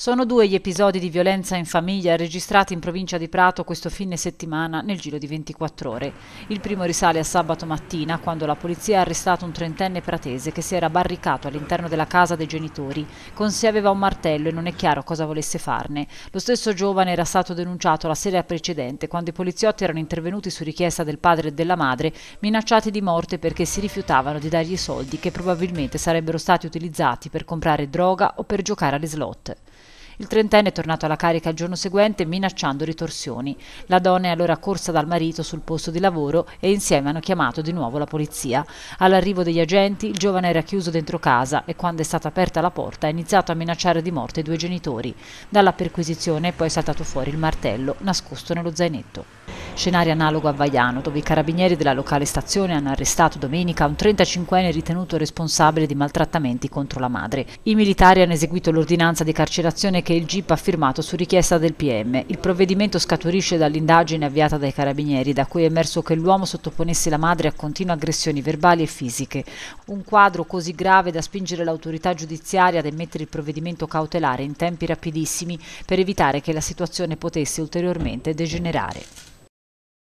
Sono due gli episodi di violenza in famiglia registrati in provincia di Prato questo fine settimana nel giro di 24 ore. Il primo risale a sabato mattina quando la polizia ha arrestato un trentenne pratese che si era barricato all'interno della casa dei genitori. Con sé aveva un martello e non è chiaro cosa volesse farne. Lo stesso giovane era stato denunciato la sera precedente quando i poliziotti erano intervenuti su richiesta del padre e della madre minacciati di morte perché si rifiutavano di dargli soldi che probabilmente sarebbero stati utilizzati per comprare droga o per giocare alle slot. Il trentenne è tornato alla carica il giorno seguente minacciando ritorsioni. La donna è allora corsa dal marito sul posto di lavoro e insieme hanno chiamato di nuovo la polizia. All'arrivo degli agenti il giovane era chiuso dentro casa e quando è stata aperta la porta ha iniziato a minacciare di morte i due genitori. Dalla perquisizione è poi saltato fuori il martello nascosto nello zainetto. Scenario analogo a Vaiano, dove i carabinieri della locale stazione hanno arrestato domenica un 35enne ritenuto responsabile di maltrattamenti contro la madre. I militari hanno eseguito l'ordinanza di carcerazione che il GIP ha firmato su richiesta del PM. Il provvedimento scaturisce dall'indagine avviata dai carabinieri, da cui è emerso che l'uomo sottoponesse la madre a continue aggressioni verbali e fisiche. Un quadro così grave da spingere l'autorità giudiziaria ad emettere il provvedimento cautelare in tempi rapidissimi per evitare che la situazione potesse ulteriormente degenerare.